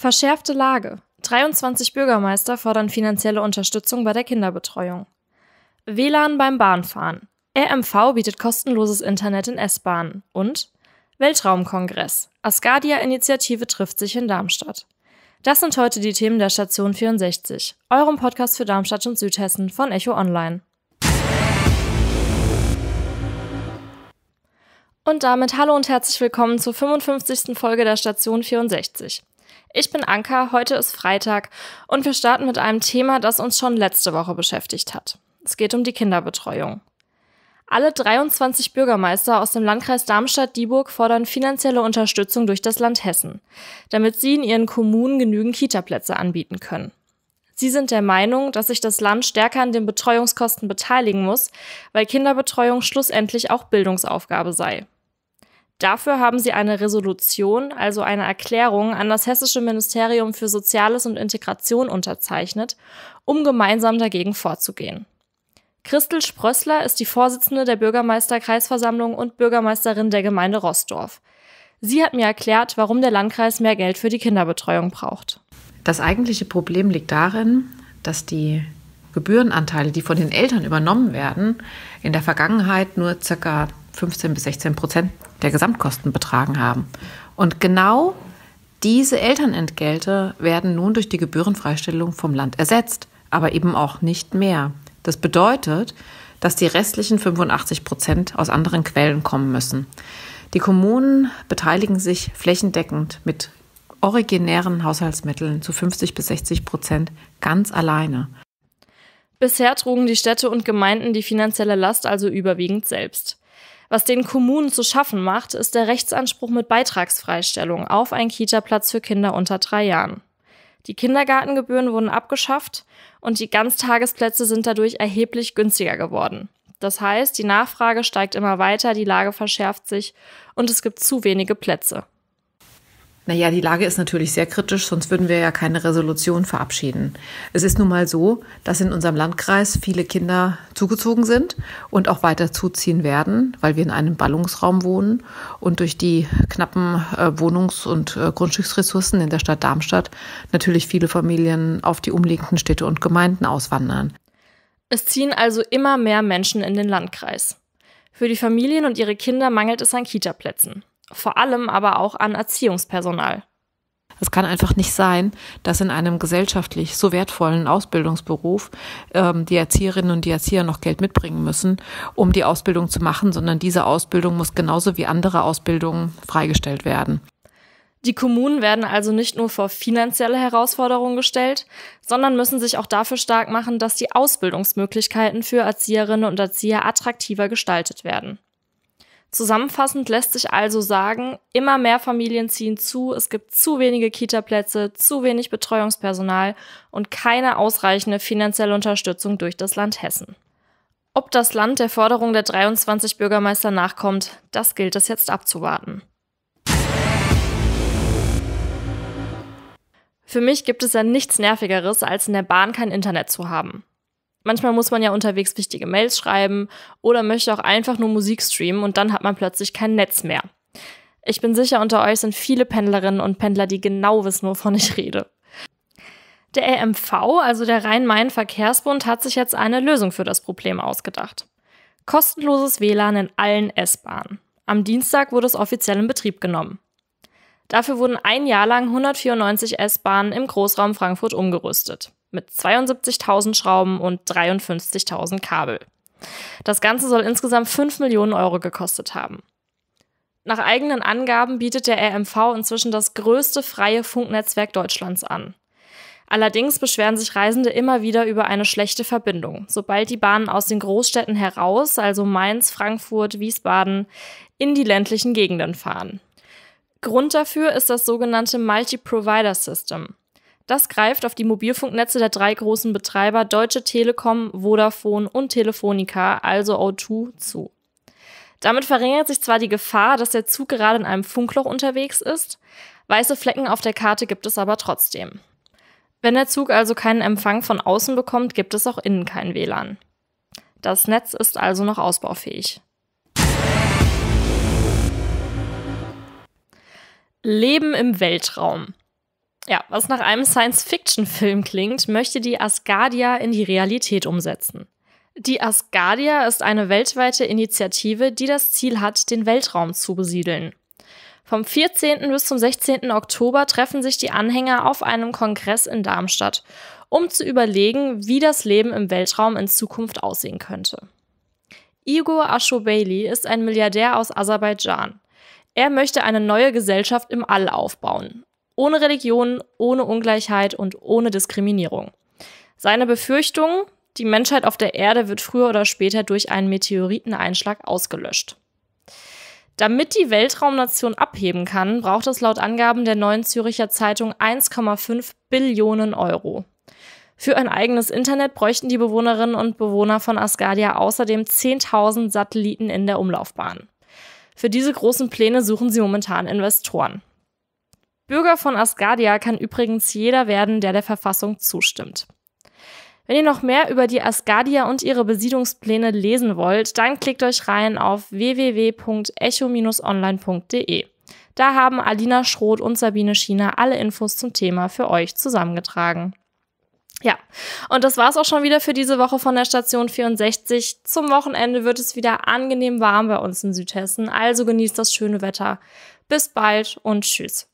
Verschärfte Lage. 23 Bürgermeister fordern finanzielle Unterstützung bei der Kinderbetreuung. WLAN beim Bahnfahren. RMV bietet kostenloses Internet in S-Bahnen. Und Weltraumkongress. Ascadia-Initiative trifft sich in Darmstadt. Das sind heute die Themen der Station 64, eurem Podcast für Darmstadt und Südhessen von Echo Online. Und damit hallo und herzlich willkommen zur 55. Folge der Station 64. Ich bin Anka, heute ist Freitag und wir starten mit einem Thema, das uns schon letzte Woche beschäftigt hat. Es geht um die Kinderbetreuung. Alle 23 Bürgermeister aus dem Landkreis Darmstadt-Dieburg fordern finanzielle Unterstützung durch das Land Hessen, damit sie in ihren Kommunen genügend Kitaplätze anbieten können. Sie sind der Meinung, dass sich das Land stärker an den Betreuungskosten beteiligen muss, weil Kinderbetreuung schlussendlich auch Bildungsaufgabe sei. Dafür haben sie eine Resolution, also eine Erklärung, an das Hessische Ministerium für Soziales und Integration unterzeichnet, um gemeinsam dagegen vorzugehen. Christel Sprössler ist die Vorsitzende der Bürgermeisterkreisversammlung und Bürgermeisterin der Gemeinde Rossdorf. Sie hat mir erklärt, warum der Landkreis mehr Geld für die Kinderbetreuung braucht. Das eigentliche Problem liegt darin, dass die Gebührenanteile, die von den Eltern übernommen werden, in der Vergangenheit nur ca. 15 bis 16 Prozent der Gesamtkosten betragen haben. Und genau diese Elternentgelte werden nun durch die Gebührenfreistellung vom Land ersetzt, aber eben auch nicht mehr. Das bedeutet, dass die restlichen 85 Prozent aus anderen Quellen kommen müssen. Die Kommunen beteiligen sich flächendeckend mit originären Haushaltsmitteln zu 50 bis 60 Prozent ganz alleine. Bisher trugen die Städte und Gemeinden die finanzielle Last also überwiegend selbst. Was den Kommunen zu schaffen macht, ist der Rechtsanspruch mit Beitragsfreistellung auf einen Kita-Platz für Kinder unter drei Jahren. Die Kindergartengebühren wurden abgeschafft und die Ganztagesplätze sind dadurch erheblich günstiger geworden. Das heißt, die Nachfrage steigt immer weiter, die Lage verschärft sich und es gibt zu wenige Plätze. Naja, die Lage ist natürlich sehr kritisch, sonst würden wir ja keine Resolution verabschieden. Es ist nun mal so, dass in unserem Landkreis viele Kinder zugezogen sind und auch weiter zuziehen werden, weil wir in einem Ballungsraum wohnen und durch die knappen äh, Wohnungs- und äh, Grundstücksressourcen in der Stadt Darmstadt natürlich viele Familien auf die umliegenden Städte und Gemeinden auswandern. Es ziehen also immer mehr Menschen in den Landkreis. Für die Familien und ihre Kinder mangelt es an Kitaplätzen vor allem aber auch an Erziehungspersonal. Es kann einfach nicht sein, dass in einem gesellschaftlich so wertvollen Ausbildungsberuf ähm, die Erzieherinnen und die Erzieher noch Geld mitbringen müssen, um die Ausbildung zu machen, sondern diese Ausbildung muss genauso wie andere Ausbildungen freigestellt werden. Die Kommunen werden also nicht nur vor finanzielle Herausforderungen gestellt, sondern müssen sich auch dafür stark machen, dass die Ausbildungsmöglichkeiten für Erzieherinnen und Erzieher attraktiver gestaltet werden. Zusammenfassend lässt sich also sagen, immer mehr Familien ziehen zu, es gibt zu wenige Kita-Plätze, zu wenig Betreuungspersonal und keine ausreichende finanzielle Unterstützung durch das Land Hessen. Ob das Land der Forderung der 23 Bürgermeister nachkommt, das gilt es jetzt abzuwarten. Für mich gibt es ja nichts Nervigeres, als in der Bahn kein Internet zu haben. Manchmal muss man ja unterwegs wichtige Mails schreiben oder möchte auch einfach nur Musik streamen und dann hat man plötzlich kein Netz mehr. Ich bin sicher, unter euch sind viele Pendlerinnen und Pendler, die genau wissen, wovon ich rede. Der RMV, also der Rhein-Main-Verkehrsbund, hat sich jetzt eine Lösung für das Problem ausgedacht. Kostenloses WLAN in allen S-Bahnen. Am Dienstag wurde es offiziell in Betrieb genommen. Dafür wurden ein Jahr lang 194 S-Bahnen im Großraum Frankfurt umgerüstet mit 72.000 Schrauben und 53.000 Kabel. Das Ganze soll insgesamt 5 Millionen Euro gekostet haben. Nach eigenen Angaben bietet der RMV inzwischen das größte freie Funknetzwerk Deutschlands an. Allerdings beschweren sich Reisende immer wieder über eine schlechte Verbindung. Sobald die Bahnen aus den Großstädten heraus, also Mainz, Frankfurt, Wiesbaden, in die ländlichen Gegenden fahren. Grund dafür ist das sogenannte Multi-Provider-System. Das greift auf die Mobilfunknetze der drei großen Betreiber Deutsche Telekom, Vodafone und Telefonica, also O2, zu. Damit verringert sich zwar die Gefahr, dass der Zug gerade in einem Funkloch unterwegs ist, weiße Flecken auf der Karte gibt es aber trotzdem. Wenn der Zug also keinen Empfang von außen bekommt, gibt es auch innen kein WLAN. Das Netz ist also noch ausbaufähig. Leben im Weltraum. Ja, was nach einem Science-Fiction-Film klingt, möchte die Asgardia in die Realität umsetzen. Die Asgardia ist eine weltweite Initiative, die das Ziel hat, den Weltraum zu besiedeln. Vom 14. bis zum 16. Oktober treffen sich die Anhänger auf einem Kongress in Darmstadt, um zu überlegen, wie das Leben im Weltraum in Zukunft aussehen könnte. Igor Ashurbaili ist ein Milliardär aus Aserbaidschan. Er möchte eine neue Gesellschaft im All aufbauen ohne Religion, ohne Ungleichheit und ohne Diskriminierung. Seine Befürchtung, die Menschheit auf der Erde wird früher oder später durch einen Meteoriteneinschlag ausgelöscht. Damit die Weltraumnation abheben kann, braucht es laut Angaben der neuen Züricher Zeitung 1,5 Billionen Euro. Für ein eigenes Internet bräuchten die Bewohnerinnen und Bewohner von Asgardia außerdem 10.000 Satelliten in der Umlaufbahn. Für diese großen Pläne suchen sie momentan Investoren. Bürger von Asgardia kann übrigens jeder werden, der der Verfassung zustimmt. Wenn ihr noch mehr über die Asgardia und ihre Besiedlungspläne lesen wollt, dann klickt euch rein auf www.echo-online.de. Da haben Alina Schroth und Sabine Schiener alle Infos zum Thema für euch zusammengetragen. Ja, und das war's auch schon wieder für diese Woche von der Station 64. Zum Wochenende wird es wieder angenehm warm bei uns in Südhessen, also genießt das schöne Wetter. Bis bald und tschüss.